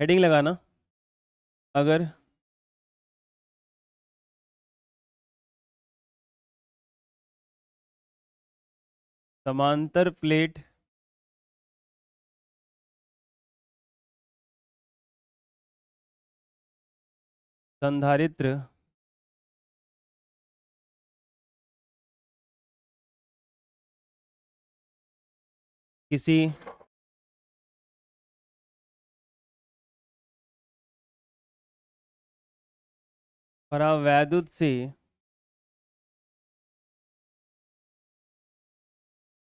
heading लगाना अगर समांतर प्लेट संधारित्र किसी और से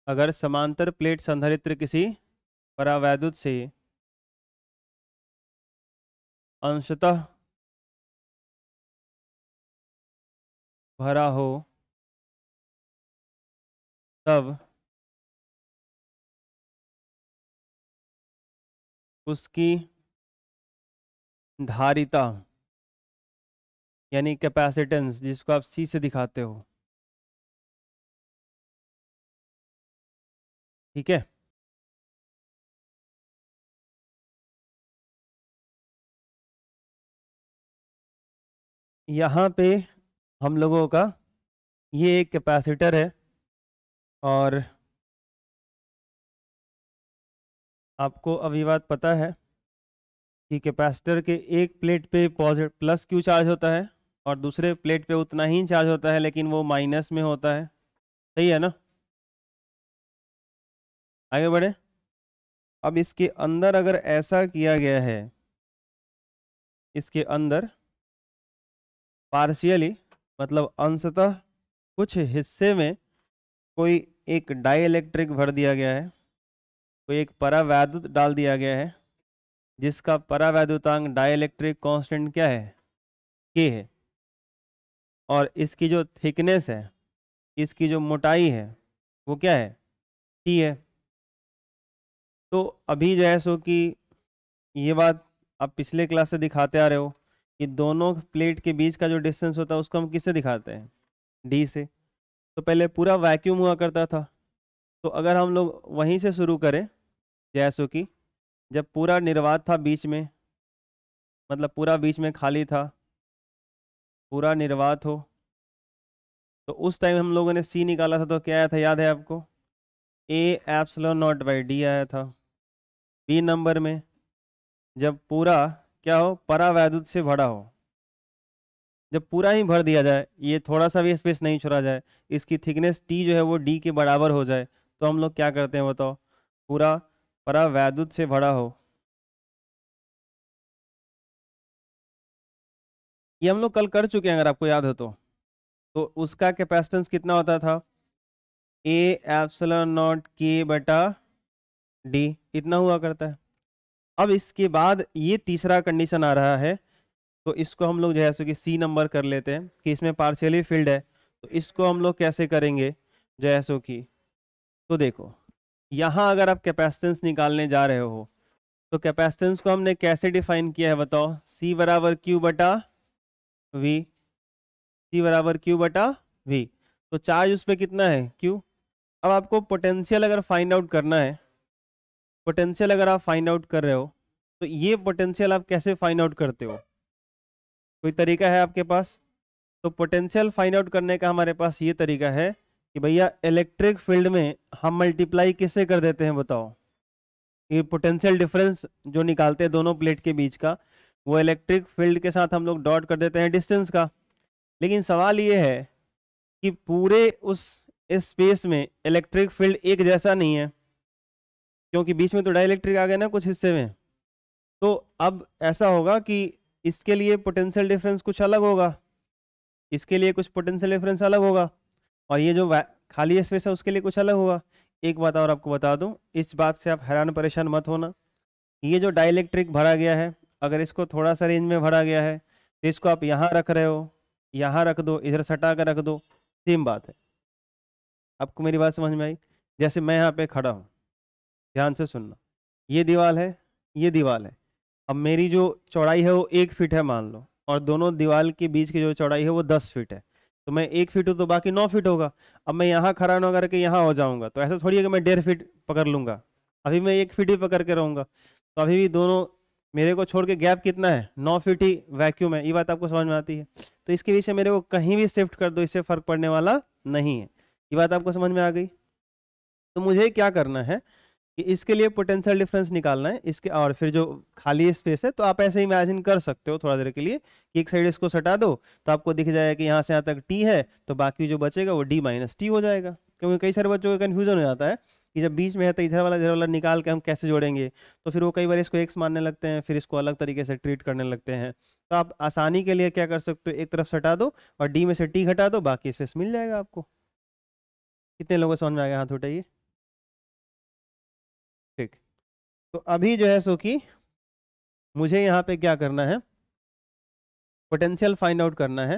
अगर समांतर प्लेट संधारित्र किसी परावैद्युत से अंशतः भरा हो तब उसकी धारिता यानी कैपेसिटेंस जिसको आप सी से दिखाते हो ठीक है यहाँ पे हम लोगों का ये एक कैपेसिटर है और आपको अभी बात पता है कि कैपेसिटर के एक प्लेट पे पॉजिटिव प्लस क्यू चार्ज होता है और दूसरे प्लेट पे उतना ही चार्ज होता है लेकिन वो माइनस में होता है सही है ना आगे बढ़े अब इसके अंदर अगर ऐसा किया गया है इसके अंदर पार्शियली मतलब अंशतः कुछ हिस्से में कोई एक डाइलेक्ट्रिक भर दिया गया है कोई एक परावैद्युत डाल दिया गया है जिसका परावैद्युतांक डाइलेक्ट्रिक कांस्टेंट क्या है के है और इसकी जो थिकनेस है इसकी जो मोटाई है वो क्या है टी है तो अभी जो है सो कि ये बात आप पिछले क्लास से दिखाते आ रहे हो कि दोनों प्लेट के बीच का जो डिस्टेंस होता है उसको हम किससे दिखाते हैं डी से तो पहले पूरा वैक्यूम हुआ करता था तो अगर हम लोग वहीं से शुरू करें जैसो कि जब पूरा निर्वात था बीच में मतलब पूरा बीच में खाली था पूरा निर्वात हो तो उस टाइम हम लोगों ने सी निकाला था तो क्या आया था याद है आपको E epsilon naught by D आया था बी नंबर में जब पूरा क्या हो परावैद्युत से भरा हो जब पूरा ही भर दिया जाए ये थोड़ा सा भी स्पेस नहीं छोड़ा जाए इसकी थिकनेस टी जो है वो डी के बराबर हो जाए तो हम लोग क्या करते हैं बताओ पूरा परावैद्युत से भरा हो ये हम लोग कल कर चुके हैं अगर आपको याद हो तो तो उसका कैपेसिटेंस कितना होता था ए एप्सलॉन नॉट के बटा डी इतना हुआ करता है अब इसके बाद ये तीसरा कंडीशन आ रहा है तो इसको हम लोग जो है सो कि सी नंबर कर लेते हैं कि इसमें पार्शियली फील्ड है तो इसको हम लोग कैसे करेंगे जो है सो कि तो देखो यहाँ अगर आप कैपेसिटेंस निकालने जा रहे हो तो कैपेसिटेंस को हमने कैसे डिफाइन किया है बताओ सी बराबर क्यू बटा वी सी बराबर क्यू बटा वी तो चार्ज उस पर कितना है क्यू अब आपको पोटेंशियल अगर फाइंड आउट करना है पोटेंशियल अगर आप फाइंड आउट कर रहे हो तो ये पोटेंशियल आप कैसे फाइंड आउट करते हो कोई तरीका है आपके पास तो पोटेंशियल फाइंड आउट करने का हमारे पास ये तरीका है कि भैया इलेक्ट्रिक फील्ड में हम मल्टीप्लाई किससे कर देते हैं बताओ ये पोटेंशियल डिफरेंस जो निकालते हैं दोनों प्लेट के बीच का वो इलेक्ट्रिक फील्ड के साथ हम लोग डॉट कर देते हैं डिस्टेंस का लेकिन सवाल ये है कि पूरे उस स्पेस में इलेक्ट्रिक फील्ड एक जैसा नहीं है क्योंकि बीच में तो डाइलेक्ट्रिक आ गया ना कुछ हिस्से में तो अब ऐसा होगा कि इसके लिए पोटेंशियल डिफरेंस कुछ अलग होगा इसके लिए कुछ पोटेंशियल डिफरेंस अलग होगा और ये जो खाली स्पेस है उसके लिए कुछ अलग होगा एक बात और आपको बता दूं इस बात से आप हैरान परेशान मत होना ये जो डाइलेक्ट्रिक भरा गया है अगर इसको थोड़ा सा रेंज में भरा गया है तो इसको आप यहाँ रख रहे हो यहाँ रख दो इधर सटा कर रख दो सेम बात है आपको मेरी बात समझ में आई जैसे मैं यहाँ पे खड़ा हूँ ध्यान से सुनना ये दीवार है ये दीवार है अब मेरी जो चौड़ाई है वो एक फीट है मान लो और दोनों दीवार के बीच की जो चौड़ाई है वो दस फीट है तो मैं एक फीट हूँ तो बाकी नौ फीट होगा अब मैं यहाँ खड़ा ना करके यहाँ हो जाऊँगा तो ऐसा थोड़ी है कि मैं डेढ़ फीट पकड़ लूँगा अभी मैं एक फीट ही पकड़ के रहूँगा तो अभी भी दोनों मेरे को छोड़ के गैप कितना है नौ फीट ही वैक्यूम है ये बात आपको समझ में आती है तो इसके विषय मेरे को कहीं भी शिफ्ट कर दो इससे फर्क पड़ने वाला नहीं है ये बात आपको समझ में आ गई तो मुझे क्या करना है कि इसके लिए पोटेंशियल डिफरेंस निकालना है इसके और फिर जो खाली स्पेस है तो आप ऐसे इमेजिन कर सकते हो थोड़ा देर के लिए कि एक साइड इसको सटा दो तो आपको दिख जाएगा कि यहाँ से यहाँ तक टी है तो बाकी जो बचेगा वो डी माइनस टी हो जाएगा क्योंकि कई सारे बच्चों का कन्फ्यूजन हो जाता है कि जब बीच में है तो इधर वाला इधर वाला निकाल के हम कैसे जोड़ेंगे तो फिर वो कई बार इसको एक्स मानने लगते हैं फिर इसको अलग तरीके से ट्रीट करने लगते हैं तो आप आसानी के लिए क्या कर सकते हो एक तरफ सटा दो और डी में से टी घटा दो बाकी स्पेस मिल जाएगा आपको कितने लोगों समझ में आएगा हाथ उठाइए ठीक तो अभी जो है सो कि मुझे यहाँ पे क्या करना है पोटेंशियल फाइंड आउट करना है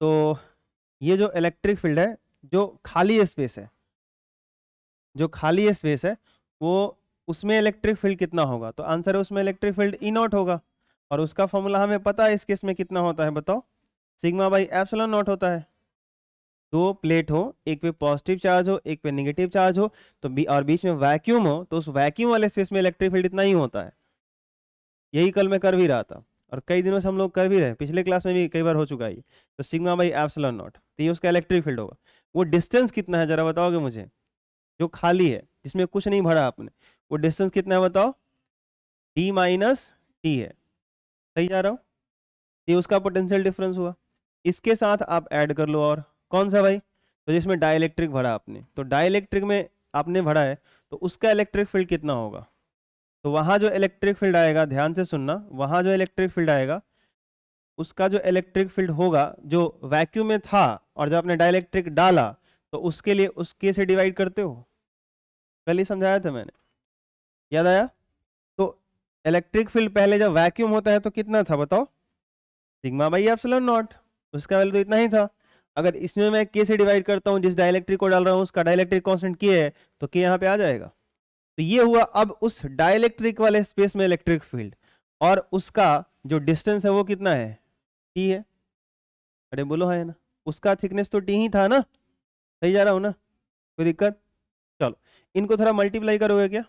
तो ये जो इलेक्ट्रिक फील्ड है जो खाली स्पेस है जो खाली स्पेस है वो उसमें इलेक्ट्रिक फील्ड कितना होगा तो आंसर है उसमें इलेक्ट्रिक फील्ड ई नॉट होगा और उसका फॉर्मूला हमें पता है इस केस में कितना होता है बताओ सिग्मा बाई एप्सलॉन नॉट होता है दो प्लेट हो एक पे पॉजिटिव चार्ज हो एक पे नेगेटिव चार्ज हो तो बी और बीच में वैक्यूम हो तो उस वैक्यूम वाले स्पेस में इलेक्ट्रिक फील्ड इतना ही होता है यही कल मैं कर भी रहा था और कई दिनों से हम लोग कर भी रहे पिछले क्लास में भी कई बार हो चुका है तो सिग्मा बाई एप्सलॉन नॉट तो ये उसका इलेक्ट्रिक फील्ड होगा वो डिस्टेंस कितना है जरा बताओगे मुझे जो खाली है जिसमें कुछ नहीं भरा आपने वो डिस्टेंस कितना है बताओ डी माइनस टी है सही जा रहा हूँ ये उसका पोटेंशियल डिफरेंस हुआ इसके साथ आप ऐड कर लो और कौन सा भाई तो जिसमें डाइलेक्ट्रिक भरा आपने तो डाइलेक्ट्रिक में आपने भरा है तो उसका इलेक्ट्रिक फील्ड कितना होगा तो वहाँ जो इलेक्ट्रिक फील्ड आएगा ध्यान से सुनना वहाँ जो इलेक्ट्रिक फील्ड आएगा उसका जो इलेक्ट्रिक फील्ड होगा जो वैक्यूम में था और जब आपने डाइलेक्ट्रिक डाला तो उसके लिए उसके से डिवाइड करते हो पहले समझाया था मैंने याद आया तो इलेक्ट्रिक फील्ड पहले जब वैक्यूम होता है तो कितना था बताओ सिग्मा बाई एप्सिलॉन नॉट उसका वैल्यू तो इतना ही था अगर इसमें मैं के से डिवाइड करता हूँ जिस डायलैक्ट्रिक को डाल रहा हूँ उसका डायलैक्ट्रिक कॉन्सेंट के है तो के यहाँ पे आ जाएगा तो ये हुआ अब उस डायलैक्ट्रिक वाले स्पेस में इलेक्ट्रिक फील्ड और उसका जो डिस्टेंस है वो कितना है टी है अरे बोलो है हाँ ना उसका थिकनेस तो टी ही था ना सही जा रहा हूँ ना कोई दिक्कत चलो इनको थोड़ा मल्टीप्लाई करोगे क्या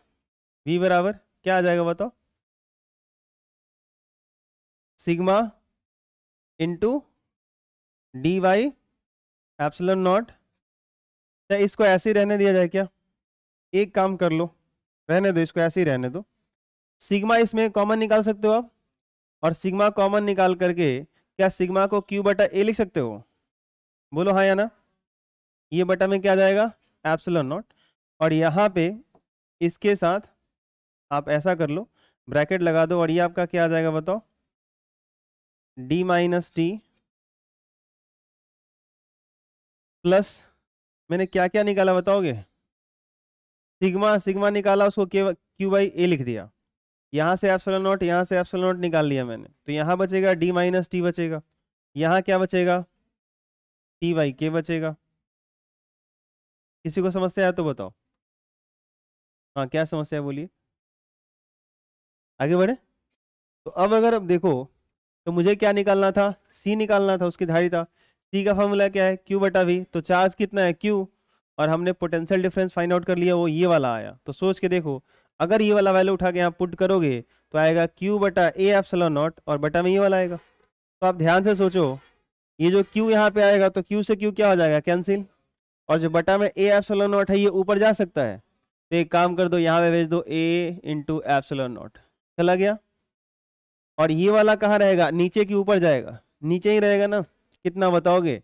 वी बराबर क्या आ जाएगा बताओ sigma into D Y epsilon naught क्या इसको ऐसे ही रहने दिया जाए क्या एक काम कर लो रहने दो इसको ऐसे ही रहने दो सिग्मा इसमें कॉमन निकाल सकते हो आप और सिग्मा कॉमन निकाल करके क्या सिग्मा को क्यू बटा ए लिख सकते हो बोलो हाँ या ना ये बटा में क्या जाएगा एप्सलन नॉट और यहाँ पे इसके साथ आप ऐसा कर लो ब्रैकेट लगा दो और ये आपका क्या आ जाएगा बताओ डी माइनस टी प्लस मैंने क्या क्या निकाला बताओगे सिग्मा सिग्मा निकाला उसको क्यू बाई ए लिख दिया यहाँ से एप्सल नोट यहाँ से एप्सल नोट निकाल लिया मैंने तो यहाँ बचेगा डी माइनस टी बचेगा यहाँ क्या बचेगा टी बाई के बचेगा किसी को समस्या है तो बताओ हाँ क्या समस्या है बोलिए आगे बढ़े तो अब अगर अब देखो तो मुझे क्या निकालना था सी निकालना था उसकी धारी था सी का फॉर्मूला क्या है क्यू बटा भी तो चार्ज कितना है क्यू और हमने पोटेंशियल डिफरेंस फाइंड आउट कर लिया वो ये वाला आया तो सोच के देखो अगर ये वाला वैल्यू उठा के यहाँ पुट करोगे तो आएगा क्यू बटा ए एफ सलो नॉट और बटा में ये वाला आएगा तो आप ध्यान से सोचो ये जो क्यू यहाँ पे आएगा तो क्यू से क्यू क्या हो जाएगा कैंसिल और जो बटा में ए एफ सलो नॉट है ये ऊपर जा सकता है तो एक काम कर दो यहाँ पे भेज दो ए इंटू एप्सलर नॉट चला गया और ये वाला कहाँ रहेगा नीचे की ऊपर जाएगा नीचे ही रहेगा ना कितना बताओगे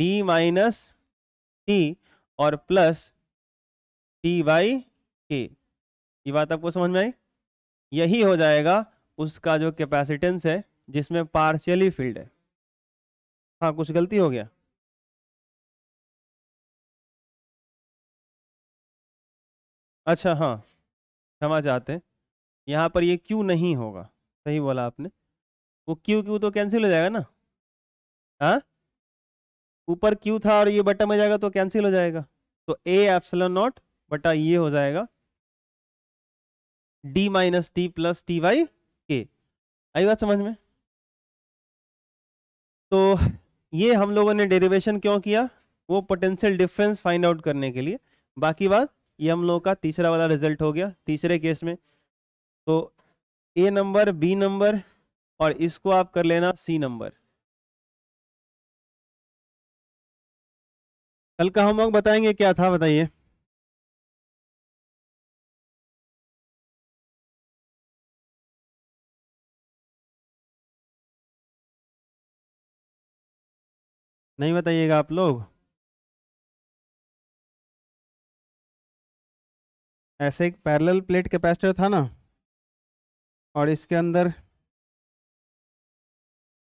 डी माइनस टी और प्लस टी बाई के ये बात आपको समझ में आई यही हो जाएगा उसका जो कैपेसिटेंस है जिसमें पार्शियली फील्ड है हाँ कुछ गलती हो गया अच्छा हाँ क्षमा चाहते हैं यहाँ पर ये क्यू नहीं होगा सही बोला आपने वो क्यू क्यू तो कैंसिल हो जाएगा ना हाँ ऊपर क्यू था और ये बटा में जाएगा तो कैंसिल हो जाएगा तो ए एप्सलन नॉट बटा ये हो जाएगा D minus T plus T Y K I बात समझ में तो ये हम लोगों ने डेरिवेशन क्यों किया वो पोटेंशियल डिफरेंस फाइंड आउट करने के लिए बाकी बात ये हम लोगों का तीसरा वाला रिजल्ट हो गया तीसरे केस में तो ए नंबर बी नंबर और इसको आप कर लेना सी नंबर कल का हम लोग बताएंगे क्या था बताइए नहीं बताइएगा आप लोग ऐसे एक पैरेलल प्लेट कैपेसिटर था ना और इसके अंदर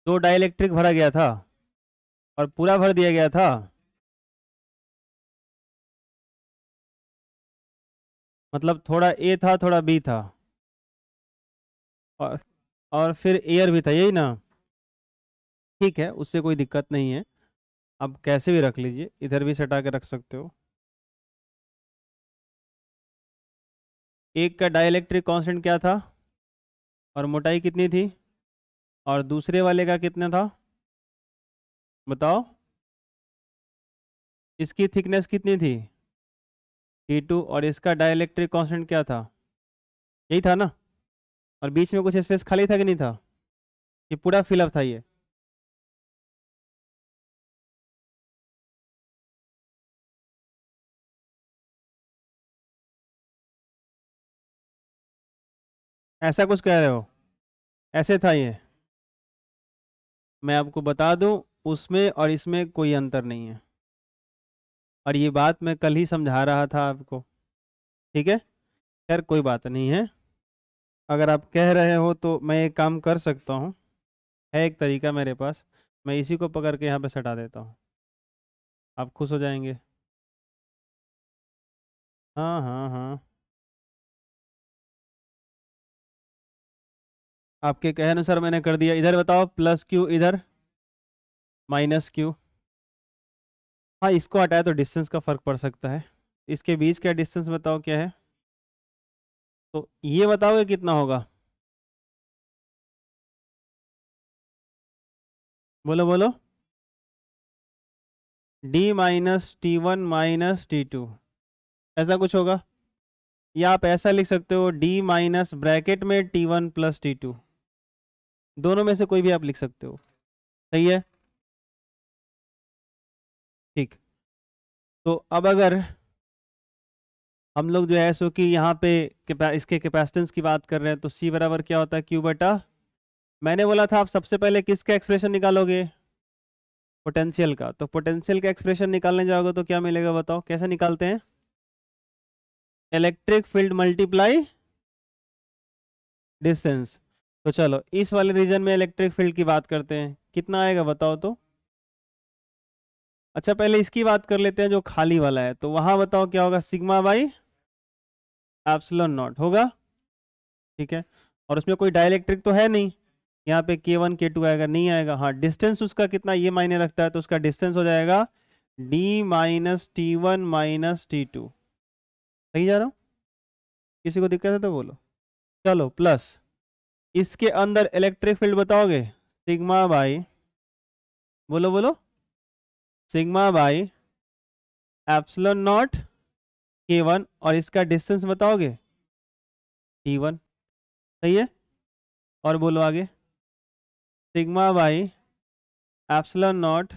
दो डाइलेक्ट्रिक भरा गया था और पूरा भर दिया गया था मतलब थोड़ा ए था थोड़ा बी था और और फिर एयर भी था यही ना ठीक है उससे कोई दिक्कत नहीं है आप कैसे भी रख लीजिए इधर भी सटा के रख सकते हो एक का डाइलेक्ट्रिक कांस्टेंट क्या था और मोटाई कितनी थी और दूसरे वाले का कितना था बताओ इसकी थिकनेस कितनी थी टी टू और इसका डाइलेक्ट्रिक कांस्टेंट क्या था यही था ना और बीच में कुछ स्पेस खाली था कि नहीं था ये पूरा फिलअप था ये ऐसा कुछ कह रहे हो ऐसे था ये मैं आपको बता दूं उसमें और इसमें कोई अंतर नहीं है और ये बात मैं कल ही समझा रहा था आपको ठीक है खैर कोई बात नहीं है अगर आप कह रहे हो तो मैं एक काम कर सकता हूँ है एक तरीका मेरे पास मैं इसी को पकड़ के यहाँ पे सटा देता हूँ आप खुश हो जाएंगे हाँ हाँ हाँ आपके कहे अनुसार मैंने कर दिया इधर बताओ प्लस क्यू इधर माइनस क्यू हाँ इसको हटाया तो डिस्टेंस का फ़र्क पड़ सकता है इसके बीच का डिस्टेंस बताओ क्या है तो ये बताओगे कितना होगा बोलो बोलो d minus T one minus T two ऐसा कुछ होगा या आप ऐसा लिख सकते हो d माइनस ब्रैकेट में t1 one plus T to दोनों में से कोई भी आप लिख सकते हो सही है ठीक तो अब अगर हम लोग जो है सो कि यहाँ पे इसके कैपेसिटेंस की बात कर रहे हैं तो सी बराबर क्या होता है क्यू बटा मैंने बोला था आप सबसे पहले किसका एक्सप्रेशन निकालोगे पोटेंशियल का तो पोटेंशियल का एक्सप्रेशन निकालने जाओगे तो क्या मिलेगा बताओ कैसे निकालते हैं इलेक्ट्रिक फील्ड मल्टीप्लाई डिस्टेंस तो चलो इस वाले रीजन में इलेक्ट्रिक फील्ड की बात करते हैं कितना आएगा बताओ तो अच्छा पहले इसकी बात कर लेते हैं जो खाली वाला है तो वहां बताओ क्या होगा सिग्मा बाई एप्सलोन नॉट होगा ठीक है और उसमें कोई डायलैक्ट्रिक तो है नहीं यहाँ पे के वन के टू आएगा नहीं आएगा हाँ डिस्टेंस उसका कितना ये मायने रखता है तो उसका डिस्टेंस हो जाएगा D minus T one minus T two सही जा रहा हूँ किसी को दिक्कत है तो बोलो चलो प्लस इसके अंदर इलेक्ट्रिक फील्ड बताओगे सिग्मा बाई बोलो बोलो सिग्मा बाई एप्सलन नॉट के वन और इसका डिस्टेंस बताओगे टी वन सही है और बोलो आगे सिग्मा बाई एप्सलन नॉट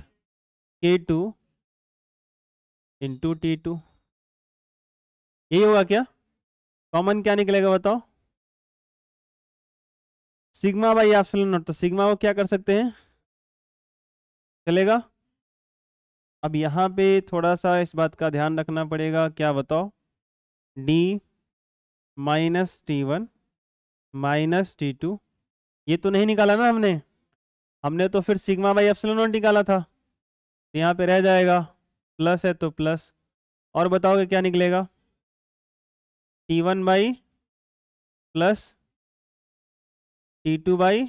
के टू इंटू टी टू यही होगा क्या कॉमन क्या निकलेगा बताओ सिग्मा बाई एप्सिलन नॉट तो सिग्मा को क्या कर सकते हैं चलेगा अब यहाँ पे थोड़ा सा इस बात का ध्यान रखना पड़ेगा क्या बताओ D minus T one minus T two ये तो नहीं निकाला ना हमने हमने तो फिर सिग्मा बाई एप्सिलन नॉट निकाला था तो यहाँ पे रह जाएगा प्लस है तो प्लस और बताओगे क्या निकलेगा T one by plus T two by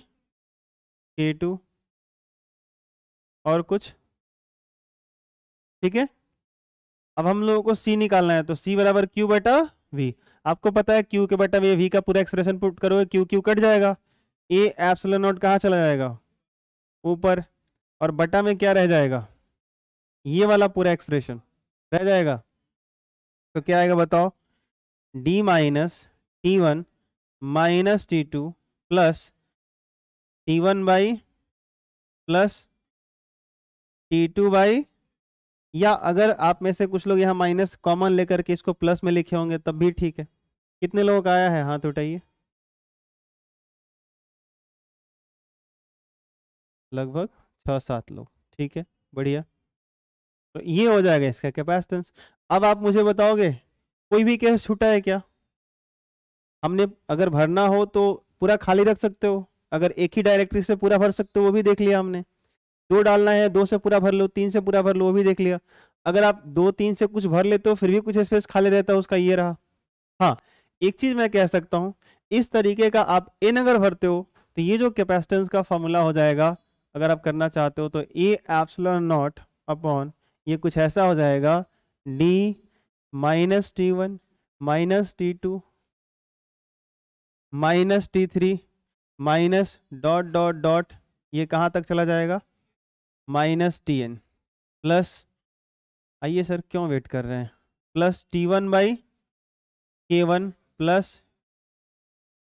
K two और कुछ ठीक है अब हम लोगों को सी निकालना है तो सी बराबर क्यू बटा वी आपको पता है क्यू के बटा वी वी का पूरा एक्सप्रेशन पुट करोगे क्यू क्यू कट जाएगा ए एप्सलन नॉट कहाँ चला जाएगा ऊपर और बटा में क्या रह जाएगा ये वाला पूरा एक्सप्रेशन रह जाएगा तो क्या आएगा बताओ D minus T one minus T two plus T one by plus T two by या अगर आप में से कुछ लोग यहाँ माइनस कॉमन लेकर के इसको प्लस में लिखे होंगे तब भी ठीक है कितने लोगों का आया है हाथ उठाइए लगभग छः सात लोग ठीक है बढ़िया तो ये हो जाएगा इसका कैपेसिटेंस अब आप मुझे बताओगे कोई भी केस छूटा है क्या हमने अगर भरना हो तो पूरा खाली रख सकते हो अगर एक ही डायरेक्टरी से पूरा भर सकते हो वो भी देख लिया हमने दो डालना है दो से पूरा भर लो तीन से पूरा भर लो वो भी देख लिया अगर आप दो तीन से कुछ भर लेते हो फिर भी कुछ स्पेस खाली रहता है उसका ये रहा हाँ एक चीज मैं कह सकता हूँ इस तरीके का आप एन अगर भरते हो तो ये जो कैपेसिटेंस का फॉर्मूला हो जाएगा अगर आप करना चाहते हो तो ए एप्सलर नॉट अपॉन ये कुछ ऐसा हो जाएगा D minus T one minus T two minus T three minus dot dot dot ये कहाँ तक चला जाएगा माइनस टी एन प्लस आइए सर क्यों वेट कर रहे हैं plus T one by K one plus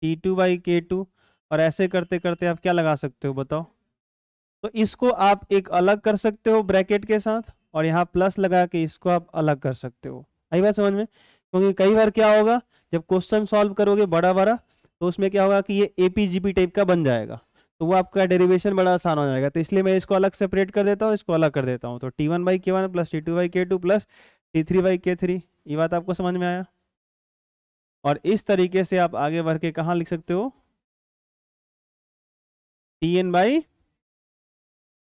T two by K two और ऐसे करते करते आप क्या लगा सकते हो बताओ तो इसको आप एक अलग कर सकते हो ब्रैकेट के साथ और यहाँ प्लस लगा के इसको आप अलग कर सकते हो आई बात समझ में क्योंकि कई बार क्या होगा जब क्वेश्चन सॉल्व करोगे बड़ा बड़ा तो उसमें क्या होगा कि ये ए पी टाइप का बन जाएगा तो वो आपका डेरिवेशन बड़ा आसान हो जाएगा तो इसलिए मैं इसको अलग सेपरेट कर देता हूँ इसको अलग कर देता हूँ तो T one by K one plus T two by K two plus T three by K three ये बात आपको समझ में आया और इस तरीके से आप आगे बढ़ के कहाँ लिख सकते हो T N by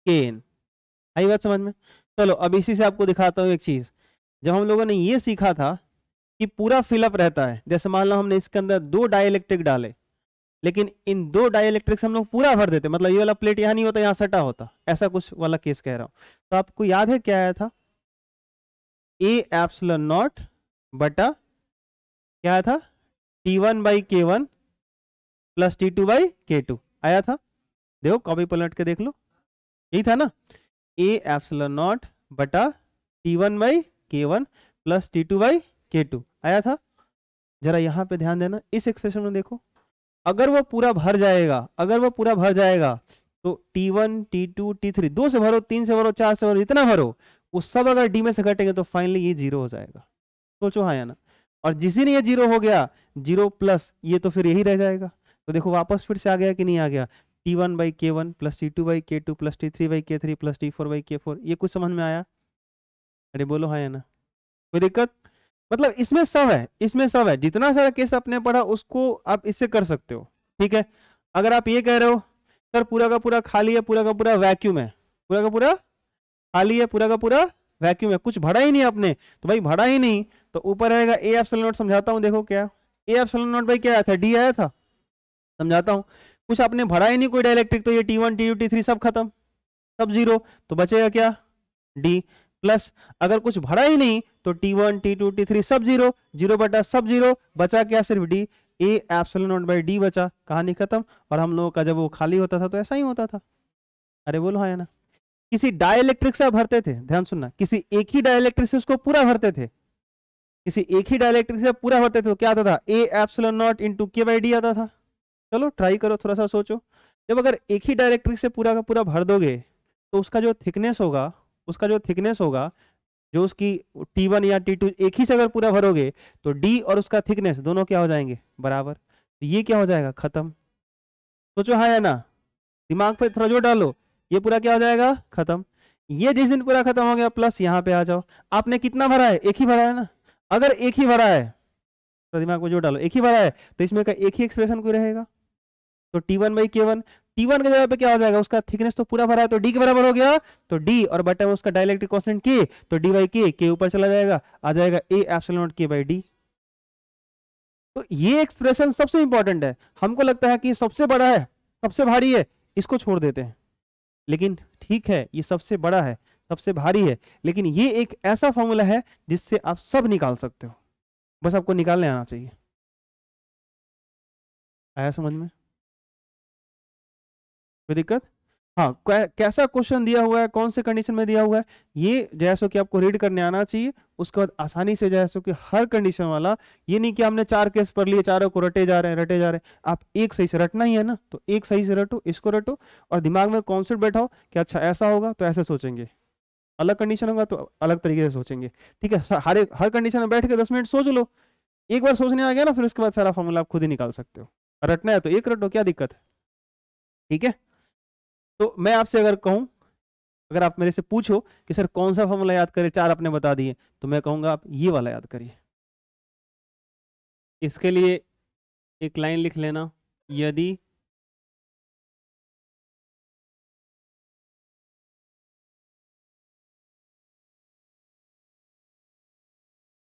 K N आई बात समझ में चलो अब इसी से आपको दिखाता हूँ एक चीज़ जब हम लोगों ने ये सीखा था कि पूरा फिलअप रहता है जैसे मान लो हमने इसके अंदर दो डायलैक्ट्रिक डाले लेकिन इन दो से हम लोग पूरा भर देते मतलब ये वाला प्लेट यहाँ नहीं होता यहाँ सटा होता ऐसा कुछ वाला केस कह रहा हूँ तो आपको याद है क्या आया था ए एप्सलन नॉट बटा क्या आया था T one by K one plus T two by K two आया था देखो कॉपी पलट के देख लो यही था ना ए एप्सलन नॉट बटा T one by K one plus T two by K two आया था जरा यहाँ पे ध्यान देना इस एक्सप्रेशन में देखो अगर वो पूरा भर जाएगा अगर वो पूरा भर जाएगा तो T one T two T three दो से भरो तीन से भरो चार से भरो इतना भरो वो सब अगर डी में से घटेगा तो फाइनली ये जीरो हो जाएगा सोचो हाँ या ना और जिस दिन ये जीरो हो गया जीरो प्लस ये तो फिर यही रह जाएगा तो देखो वापस फिर से आ गया कि नहीं आ गया T one by K one plus T two by K two plus T three by K three plus T four by K four ये कुछ समझ में आया अरे बोलो हाँ या ना कोई दिक्कत मतलब इसमें सब है इसमें सब है जितना सारा केस आपने पढ़ा उसको आप इससे कर सकते हो ठीक है अगर आप ये कह रहे हो सर पूरा का पूरा खाली है पूरा का पूरा वैक्यूम है पूरा का पूरा खाली है पूरा का पूरा वैक्यूम है कुछ भरा ही नहीं आपने तो भाई भरा ही नहीं तो ऊपर रहेगा ए एफ नोट समझाता हूँ देखो क्या ए एफ नोट भाई क्या आया था डी आया था समझाता हूँ कुछ आपने भरा ही नहीं कोई डायलेक्ट्रिक तो ये T one T two T three सब खत्म सब जीरो तो बचेगा क्या डी प्लस अगर कुछ भरा ही नहीं तो T one T two T three सब जीरो जीरो बटा सब जीरो बचा क्या सिर्फ D A epsilon not by D बचा कहानी खत्म और हम लोगों का जब वो खाली होता था तो ऐसा ही होता था अरे बोलो हाँ ना किसी डायलेक्ट्रिक से भरते थे ध्यान सुनना किसी एक ही डायलेक्ट्रिक से उसको पूरा भरते थे किसी एक ही डायलेक्ट्रिक से पूरा भरते थे तो क्या आता था A epsilon not into K by D आता था चलो ट्राई करो थोड़ा सा सोचो जब अगर एक ही डायरेक्ट्रिक से पूरा का पूरा भर दोगे तो उसका जो थिकनेस होगा उसका जो थिकनेस होगा जो उसकी T1 या T2 एक ही से अगर पूरा भरोगे तो D और उसका थिकनेस दोनों क्या हो जाएंगे बराबर तो ये क्या हो जाएगा खत्म सोचो हाँ या ना दिमाग पे थोड़ा जो डालो ये पूरा क्या हो जाएगा खत्म ये जिस दिन पूरा खत्म हो गया प्लस यहाँ पे आ जाओ आपने कितना भरा है एक ही भरा है ना अगर एक ही भरा है तो दिमाग में जो डालो एक ही भरा है तो इसमें का एक ही एक्सप्रेशन कोई रहेगा तो T one by K one T one की जगह पे क्या हो जाएगा उसका थिकनेस तो पूरा भरा है तो डी के बराबर हो गया तो डी और बटे में उसका डायलेक्ट्रिक कॉन्सेंट के तो डी बाई के के ऊपर चला जाएगा आ जाएगा A epsilon not K by D तो ये एक्सप्रेशन सबसे इंपॉर्टेंट है हमको लगता है कि सबसे बड़ा है सबसे भारी है इसको छोड़ देते हैं लेकिन ठीक है ये सबसे बड़ा है सबसे भारी है लेकिन ये एक ऐसा फॉर्मूला है जिससे आप सब निकाल सकते हो बस आपको निकालने आना चाहिए आया समझ में कोई दिक्कत हाँ कैसा क्वेश्चन दिया हुआ है कौन से कंडीशन में दिया हुआ है ये जैसो कि आपको रीड करने आना चाहिए उसके बाद आसानी से जैसो कि हर कंडीशन वाला ये नहीं कि आपने चार केस पढ़ लिए चारों को रटे जा रहे हैं रटे जा रहे हैं आप एक सही से रटना ही है ना तो एक सही से रटो इसको रटो और दिमाग में कॉन्सेप्ट बैठाओ कि अच्छा ऐसा होगा तो ऐसे सोचेंगे अलग कंडीशन होगा तो अलग तरीके से सोचेंगे ठीक है हर एक हर कंडीशन में बैठ के दस मिनट सोच लो एक बार सोचने आ गया ना फिर उसके बाद सारा फॉर्मूला आप खुद ही निकाल सकते हो रटना है तो एक रटो क्या दिक्कत है ठीक है तो मैं आपसे अगर कहूं अगर आप मेरे से पूछो कि सर कौन सा फॉर्मूला याद करें चार आपने बता दिए तो मैं कहूंगा आप ये वाला याद करिए इसके लिए एक लाइन लिख लेना यदि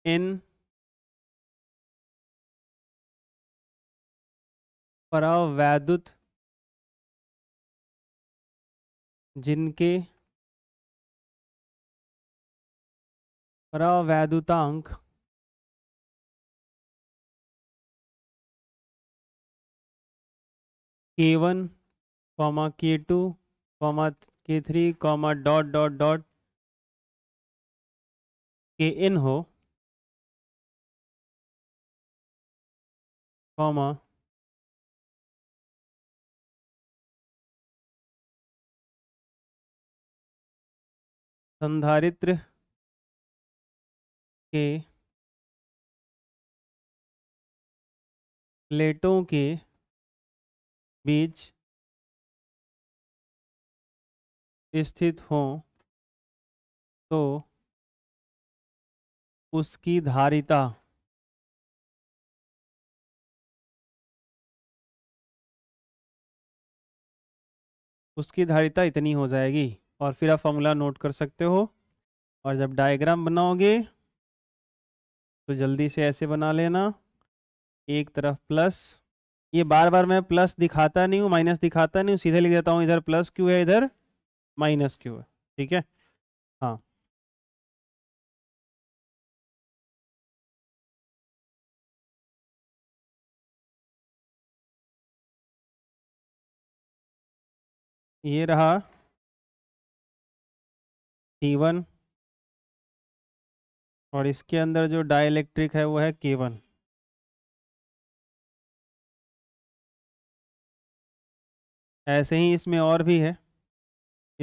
एन परावैद्युत जिनके प्रवैधतांक K one comma K two comma K three comma dot dot dot K N हो कॉमा संधारित्र के प्लेटों के बीच स्थित हों तो उसकी धारिता उसकी धारिता इतनी हो जाएगी और फिर आप फॉर्मूला नोट कर सकते हो और जब डायग्राम बनाओगे तो जल्दी से ऐसे बना लेना एक तरफ प्लस ये बार बार मैं प्लस दिखाता नहीं हूँ माइनस दिखाता नहीं हूँ सीधे लिख देता हूँ इधर प्लस क्यू है इधर माइनस क्यों है ठीक है हाँ ये रहा टी वन और इसके अंदर जो डाइलेक्ट्रिक है वो है के वन ऐसे ही इसमें और भी है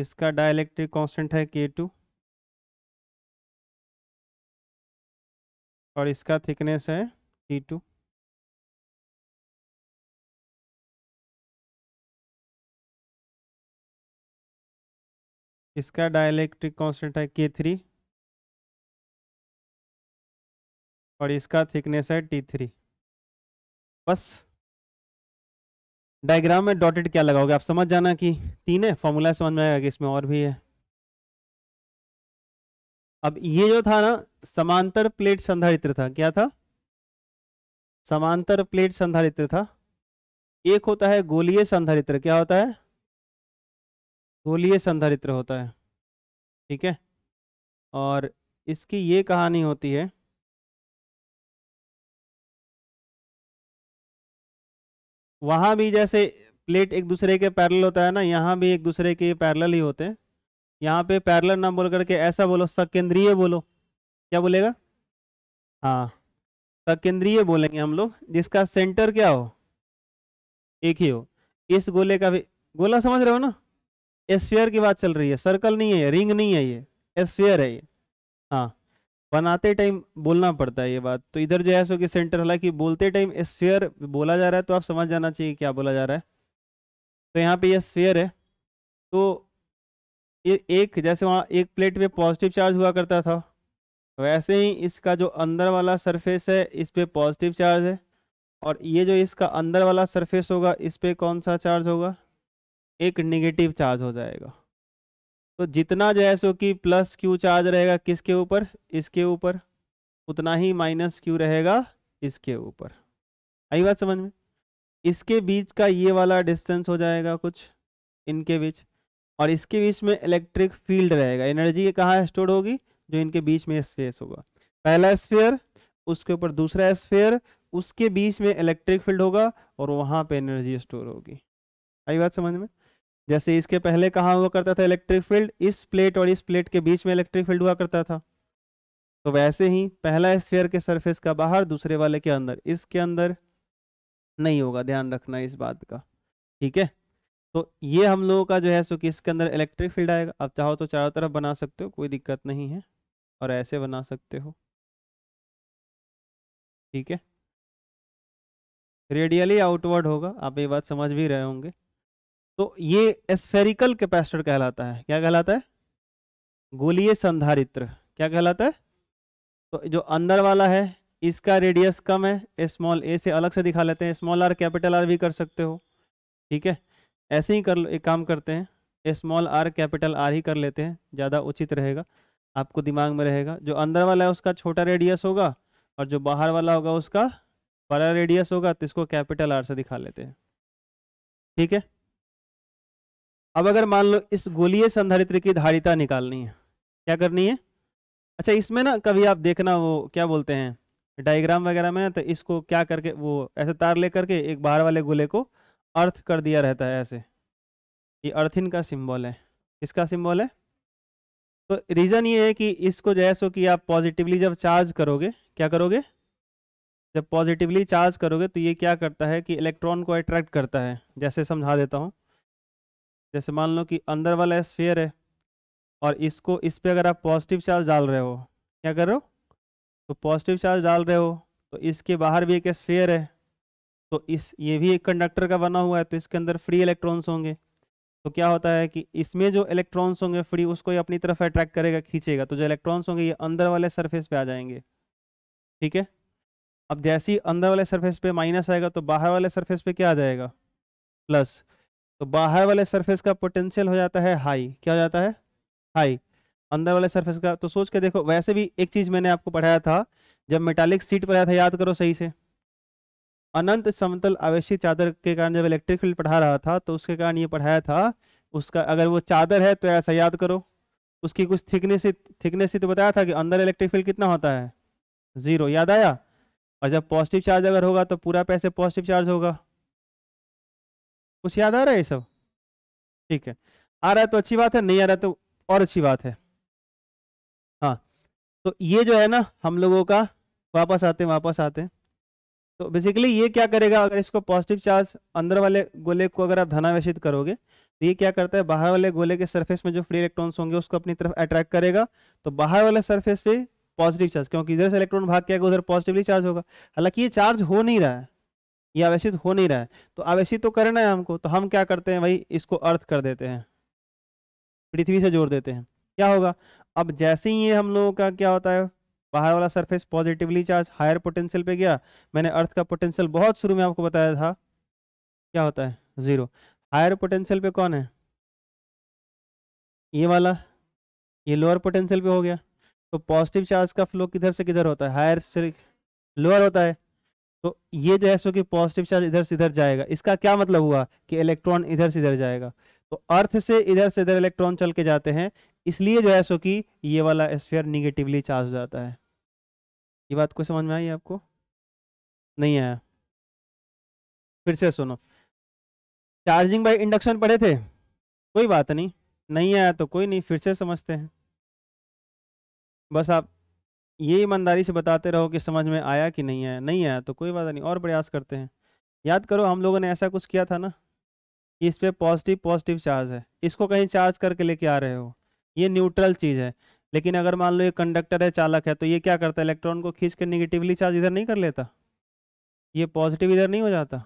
इसका डाइलेक्ट्रिक कांस्टेंट है के टू और इसका थिकनेस है टी टू इसका डायलैक्ट्रिक कांस्टेंट है के थ्री और इसका थिकनेस है टी थ्री बस डायग्राम में डॉटेड क्या लगाओगे आप समझ जाना कि तीन है फॉर्मूला समझ में आएगा कि इसमें और भी है अब ये जो था ना समांतर प्लेट संधारित्र था क्या था समांतर प्लेट संधारित्र था एक होता है गोलीय संधारित्र क्या होता है गोलीय संधारित्र होता है ठीक है और इसकी ये कहानी होती है वहाँ भी जैसे प्लेट एक दूसरे के पैरल होता है ना यहाँ भी एक दूसरे के पैरल ही होते हैं यहाँ पे पैरल ना बोल करके ऐसा बोलो सकेंद्रीय बोलो क्या बोलेगा हाँ सकेंद्रीय बोलेंगे हम लोग जिसका सेंटर क्या हो एक ही हो इस गोले का भी गोला समझ रहे हो ना एस्फेयर की बात चल रही है सर्कल नहीं है रिंग नहीं है ये एस्फेयर है ये हाँ बनाते टाइम बोलना पड़ता है ये बात तो इधर जो है सो कि सेंटर हालांकि बोलते टाइम स्फेयर बोला जा रहा है तो आप समझ जाना चाहिए क्या बोला जा रहा है तो यहाँ पे ये स्फेयर है तो ये एक जैसे वहाँ एक प्लेट पे पॉजिटिव चार्ज हुआ करता था वैसे ही इसका जो अंदर वाला सरफेस है इस पर पॉजिटिव चार्ज है और ये जो इसका अंदर वाला सरफेस होगा इस पर कौन सा चार्ज होगा एक निगेटिव चार्ज हो जाएगा तो जितना जैसो कि प्लस क्यू चार्ज रहेगा किसके ऊपर इसके ऊपर उतना ही माइनस क्यू रहेगा इसके ऊपर आई बात समझ में इसके बीच का ये वाला डिस्टेंस हो जाएगा कुछ इनके बीच और इसके बीच में इलेक्ट्रिक फील्ड रहेगा एनर्जी कहाँ स्टोर होगी जो इनके बीच में स्पेस होगा पहला स्फेयर उसके ऊपर दूसरा स्फेयर उसके बीच में इलेक्ट्रिक फील्ड होगा और वहाँ पर एनर्जी स्टोर होगी आई बात समझ में जैसे इसके पहले कहाँ हुआ करता था इलेक्ट्रिक फील्ड इस प्लेट और इस प्लेट के बीच में इलेक्ट्रिक फील्ड हुआ करता था तो वैसे ही पहला स्फेयर के सरफेस का बाहर दूसरे वाले के अंदर इसके अंदर नहीं होगा ध्यान रखना इस बात का ठीक है तो ये हम लोगों का जो है सो कि इसके अंदर इलेक्ट्रिक फील्ड आएगा आप चाहो तो चारों तरफ बना सकते हो कोई दिक्कत नहीं है और ऐसे बना सकते हो ठीक है रेडियली आउटवर्ड होगा आप ये बात समझ भी रहे होंगे तो ये स्फेरिकल कैपेसिटर कहलाता है क्या कहलाता है गोलीय संधारित्र क्या कहलाता है तो जो अंदर वाला है इसका रेडियस कम है स्मॉल ए से अलग से दिखा लेते हैं स्मॉल आर कैपिटल आर भी कर सकते हो ठीक है ऐसे ही कर एक काम करते हैं स्मॉल आर कैपिटल आर ही कर लेते हैं ज़्यादा उचित रहेगा आपको दिमाग में रहेगा जो अंदर वाला है उसका छोटा रेडियस होगा और जो बाहर वाला होगा उसका बड़ा रेडियस होगा तो इसको कैपिटल आर से दिखा लेते हैं ठीक है अब अगर मान लो इस गोलीय संधारित्र की धारिता निकालनी है क्या करनी है अच्छा इसमें ना कभी आप देखना वो क्या बोलते हैं डायग्राम वगैरह में ना तो इसको क्या करके वो ऐसे तार ले करके एक बाहर वाले गोले को अर्थ कर दिया रहता है ऐसे ये अर्थिन का सिंबल है इसका सिंबल है तो रीज़न ये है कि इसको जो है सो कि आप पॉजिटिवली जब चार्ज करोगे क्या करोगे जब पॉजिटिवली चार्ज करोगे तो ये क्या करता है कि इलेक्ट्रॉन को अट्रैक्ट करता है जैसे समझा देता हूँ जैसे मान लो कि अंदर वाला स्फेयर है और इसको इस पर अगर आप पॉजिटिव चार्ज डाल रहे हो क्या कर रहे हो तो पॉजिटिव चार्ज डाल रहे हो तो इसके बाहर भी एक स्फेयर है तो इस ये भी एक कंडक्टर का बना हुआ है तो इसके अंदर फ्री इलेक्ट्रॉन्स होंगे तो क्या होता है कि इसमें जो इलेक्ट्रॉन्स होंगे फ्री उसको ये अपनी तरफ अट्रैक्ट करेगा खींचेगा तो जो इलेक्ट्रॉन्स होंगे ये अंदर वाले सरफेस पे आ जाएंगे ठीक है अब जैसे ही अंदर वाले सरफेस पे माइनस आएगा तो बाहर वाले सरफेस पे क्या आ जाएगा प्लस तो बाहर वाले सरफेस का पोटेंशियल हो जाता है हाई क्या हो जाता है हाई अंदर वाले सरफेस का तो सोच के देखो वैसे भी एक चीज मैंने आपको पढ़ाया था जब मेटालिक सीट पढ़ाया था याद करो सही से अनंत समतल आवेशी चादर के कारण जब इलेक्ट्रिक फील्ड पढ़ा रहा था तो उसके कारण ये पढ़ाया था उसका अगर वो चादर है तो ऐसा याद करो उसकी कुछ थिकनेस थिकनेस ही तो बताया था कि अंदर इलेक्ट्रिक फील्ड कितना होता है जीरो याद आया और जब पॉजिटिव चार्ज अगर होगा तो पूरा पैसे पॉजिटिव चार्ज होगा कुछ याद आ रहा है ये सब ठीक है आ रहा है तो अच्छी बात है नहीं आ रहा है तो और अच्छी बात है हाँ तो ये जो है ना हम लोगों का वापस आते हैं वापस आते हैं तो बेसिकली ये क्या करेगा अगर इसको पॉजिटिव चार्ज अंदर वाले गोले को अगर आप धनावेशित करोगे तो ये क्या करता है बाहर वाले गोले के सरफेस में जो फ्री इलेक्ट्रॉन्स होंगे उसको अपनी तरफ अट्रैक्ट करेगा तो बाहर वाले सरफेस पे पॉजिटिव चार्ज क्योंकि इधर से इलेक्ट्रॉन भाग क्या उधर पॉजिटिवली चार्ज होगा हालांकि ये चार्ज हो नहीं रहा है ये आवेशित हो नहीं रहा है तो आवेशित तो करना है हमको तो हम क्या करते हैं भाई इसको अर्थ कर देते हैं पृथ्वी से जोड़ देते हैं क्या होगा अब जैसे ही ये हम लोगों का क्या होता है बाहर वाला surface positively charge higher potential पे गया मैंने अर्थ का पोटेंशियल बहुत शुरू में आपको बताया था क्या होता है जीरो हायर पोटेंशियल पे कौन है ये वाला ये लोअर पोटेंशियल पे हो गया तो पॉजिटिव चार्ज का फ्लो किधर से किधर होता है हायर से लोअर होता है तो ये जो है सो कि पॉजिटिव चार्ज इधर से इधर जाएगा इसका क्या मतलब हुआ कि इलेक्ट्रॉन इधर से इधर जाएगा तो अर्थ से इधर से इधर इलेक्ट्रॉन चल के जाते हैं इसलिए जो है सो कि ये वाला स्फेयर निगेटिवली चार्ज हो जाता है ये बात कोई समझ में आई आपको नहीं आया फिर से सुनो चार्जिंग बाई इंडक्शन पढ़े थे कोई बात नहीं नहीं आया तो कोई नहीं फिर से समझते हैं बस आप ये ईमानदारी से बताते रहो कि समझ में आया कि नहीं आया नहीं आया तो कोई बात नहीं और प्रयास करते हैं याद करो हम लोगों ने ऐसा कुछ किया था ना कि इस पर पॉजिटिव पॉजिटिव चार्ज है इसको कहीं चार्ज करके लेके आ रहे हो ये न्यूट्रल चीज़ है लेकिन अगर मान लो ये कंडक्टर है चालक है तो ये क्या करता है इलेक्ट्रॉन को खींच के निगेटिवली चार्ज इधर नहीं कर लेता ये पॉजिटिव इधर नहीं हो जाता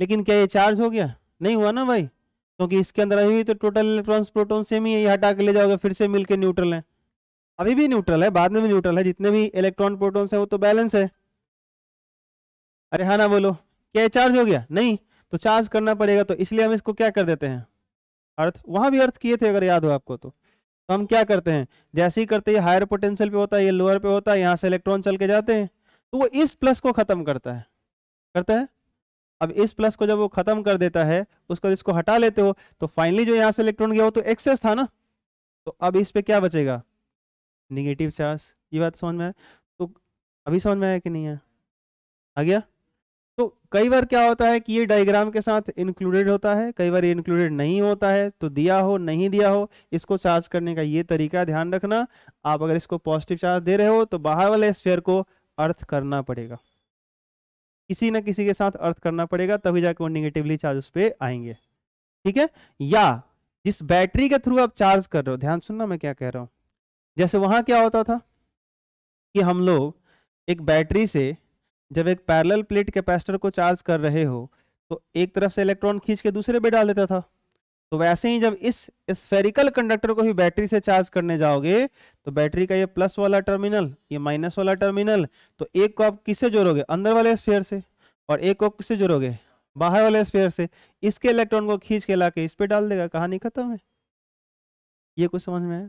लेकिन क्या ये चार्ज हो गया नहीं हुआ ना भाई क्योंकि तो इसके अंदर अभी तो टोटल इलेक्ट्रॉन्स प्रोटॉन सेम ही है ये हटा के ले जाओगे फिर से मिलके न्यूट्रल है अभी भी न्यूट्रल है बाद में भी न्यूट्रल है जितने भी इलेक्ट्रॉन प्रोटोन है वो तो बैलेंस है अरे हाँ ना बोलो क्या चार्ज हो गया नहीं तो चार्ज करना पड़ेगा तो इसलिए हम इसको क्या कर देते हैं अर्थ वहां भी अर्थ किए थे अगर याद हो आपको तो तो हम क्या करते हैं जैसे ही करते हैं हायर पोटेंशियल पे होता है ये लोअर पे होता है यहाँ से इलेक्ट्रॉन चल के जाते हैं तो वो इस प्लस को ख़त्म करता है करता है अब इस प्लस को जब वो ख़त्म कर देता है उसको इसको हटा लेते हो तो फाइनली जो यहाँ से इलेक्ट्रॉन गया वो तो एक्सेस था ना तो अब इस पर क्या बचेगा निगेटिव चार्ज ये बात समझ में आया तो अभी समझ में आया कि नहीं है आ गया तो कई बार क्या होता है कि ये डायग्राम के साथ इंक्लूडेड होता है कई बार ये इंक्लूडेड नहीं होता है तो दिया हो नहीं दिया हो इसको चार्ज करने का ये तरीका ध्यान रखना आप अगर इसको पॉजिटिव चार्ज दे रहे हो तो बाहर वाले स्फेयर को अर्थ करना पड़ेगा किसी ना किसी के साथ अर्थ करना पड़ेगा तभी जाके वो निगेटिवली चार्ज उस पर आएंगे ठीक है या जिस बैटरी के थ्रू आप चार्ज कर रहे हो ध्यान सुनना मैं क्या कह रहा हूँ जैसे वहां क्या होता था कि हम लोग एक बैटरी से जब एक पैरेलल प्लेट कैपेसिटर को चार्ज कर रहे हो तो एक तरफ से इलेक्ट्रॉन खींच के दूसरे पे डाल देता था तो वैसे ही जब इस स्फेरिकल कंडक्टर को भी बैटरी से चार्ज करने जाओगे तो बैटरी का ये प्लस वाला टर्मिनल ये माइनस वाला टर्मिनल तो एक को आप किससे जोड़ोगे अंदर वाले स्फेयर से और एक को किससे जोड़ोगे बाहर वाले स्फेयर से इसके इलेक्ट्रॉन को खींच के ला के इस पर डाल देगा कहानी खत्म है ये कुछ समझ में आया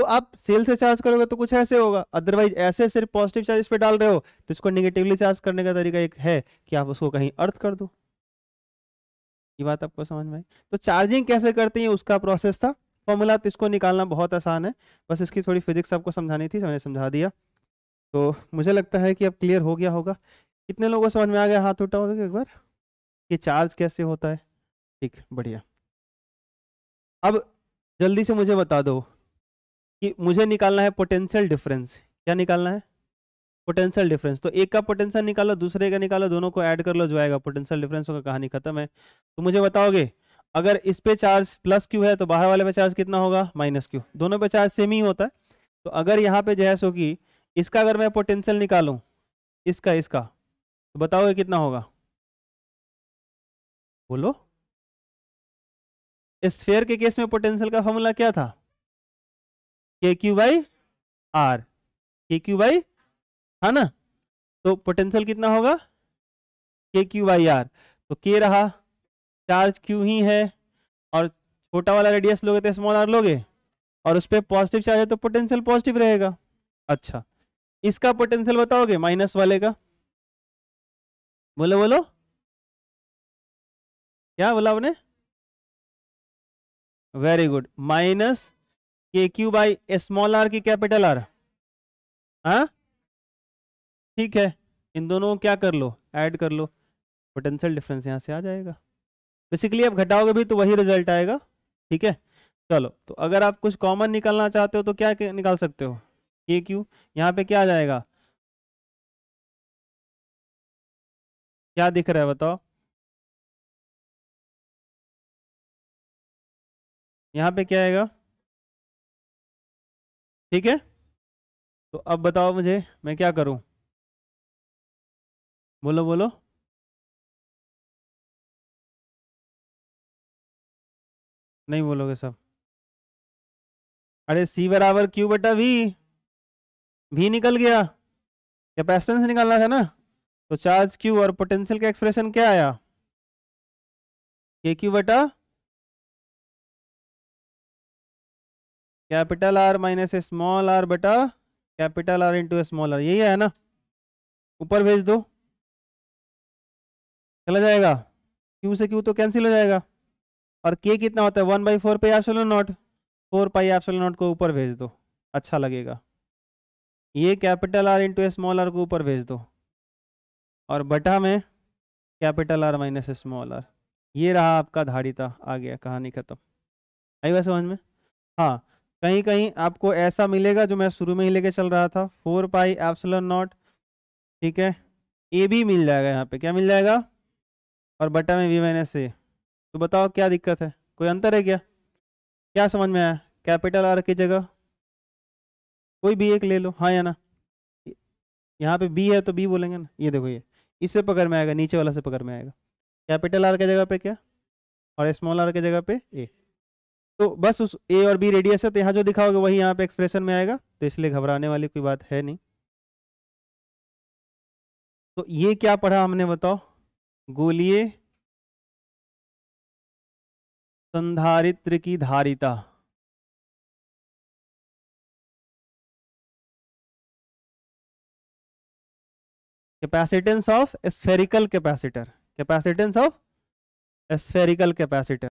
तो आप सेल से चार्ज करोगे तो कुछ ऐसे होगा अदरवाइज ऐसे सिर्फ पॉजिटिव चार्ज इस पर डाल रहे हो तो इसको निगेटिवली चार्ज करने का तरीका एक है कि आप उसको कहीं अर्थ कर दो ये बात आपको समझ में आई तो चार्जिंग कैसे करते हैं उसका प्रोसेस था फॉर्मूला तो इसको निकालना बहुत आसान है बस इसकी थोड़ी फिजिक्स आपको समझानी थी मैंने समझा दिया तो मुझे लगता है कि अब क्लियर हो गया होगा कितने लोगों को समझ में आ गया हाथ उठाओ एक बार कि चार्ज कैसे होता है ठीक बढ़िया अब जल्दी से मुझे बता दो कि मुझे निकालना है पोटेंशियल डिफरेंस क्या निकालना है पोटेंशियल डिफरेंस तो एक का पोटेंशियल निकालो दूसरे का निकालो दोनों को ऐड कर लो जो आएगा पोटेंशियल डिफरेंस का कहानी खत्म है तो मुझे बताओगे अगर इस पे चार्ज प्लस क्यू है तो बाहर वाले पे चार्ज कितना होगा माइनस क्यू दोनों पे चार्ज सेम ही होता है तो अगर यहाँ पे जो होगी कि इसका अगर मैं पोटेंशियल निकालूं इसका इसका तो बताओगे कितना होगा बोलो स्फेयर के केस में पोटेंशियल का फॉर्मूला क्या था K Q by R K Q by है ना तो पोटेंशियल कितना होगा के क्यू बाई आर तो के रहा चार्ज क्यू ही है और छोटा वाला रेडियस लोगे तो स्मॉल आर लोगे और उस पर पॉजिटिव चार्ज है तो पोटेंशियल पॉजिटिव रहेगा अच्छा इसका पोटेंशियल बताओगे माइनस वाले का बोलो बोलो क्या बोला आपने very good minus K Q by small R की कैपिटल आर हाँ ठीक है इन दोनों क्या कर लो ऐड कर लो पोटेंशियल डिफरेंस यहाँ से आ जाएगा बेसिकली आप घटाओगे भी तो वही रिजल्ट आएगा ठीक है चलो तो अगर आप कुछ कॉमन निकालना चाहते हो तो क्या निकाल सकते हो के क्यू यहाँ पे क्या आ जाएगा क्या दिख रहा है बताओ यहाँ पे क्या आएगा ठीक है तो अब बताओ मुझे मैं क्या करूं बोलो बोलो नहीं बोलोगे सब अरे सी बराबर क्यू बटा वी भी निकल गया कैपेसिटेंस निकालना था ना तो चार्ज क्यू और पोटेंशियल का एक्सप्रेशन क्या आया के क्यू बटा capital R minus small R बेटा capital R into small R यही है ना ऊपर भेज दो चला जाएगा क्यू से क्यू तो कैंसिल हो जाएगा और के कितना होता है वन बाई फोर पे epsilon not four pi epsilon not को ऊपर भेज दो अच्छा लगेगा ये capital R into small R को ऊपर भेज दो और बटा में capital R minus small R ये रहा आपका धाड़ीता आ गया कहानी खत्म आई बात समझ में हाँ कहीं कहीं आपको ऐसा मिलेगा जो मैं शुरू में ही लेके चल रहा था फोर पाई एप्सलन नॉट ठीक है ए भी मिल जाएगा यहाँ पे क्या मिल जाएगा और बटा में वी माइनस ए तो बताओ क्या दिक्कत है कोई अंतर है क्या क्या समझ में आया कैपिटल आर की जगह कोई भी एक ले लो हाँ या ना यहाँ पे बी है तो बी बोलेंगे ना ये देखो ये इससे पकड़ में आएगा नीचे वाला से पकड़ में आएगा कैपिटल आर के जगह पे क्या और स्मॉल आर के जगह पे ए तो बस उस ए और बी रेडियस है तो यहाँ जो दिखाओगे वही यहाँ पे एक्सप्रेशन में आएगा तो इसलिए घबराने वाली कोई बात है नहीं तो ये क्या पढ़ा हमने बताओ गोलिय संधारित्र की धारिता capacitance of spherical capacitor capacitance of spherical capacitor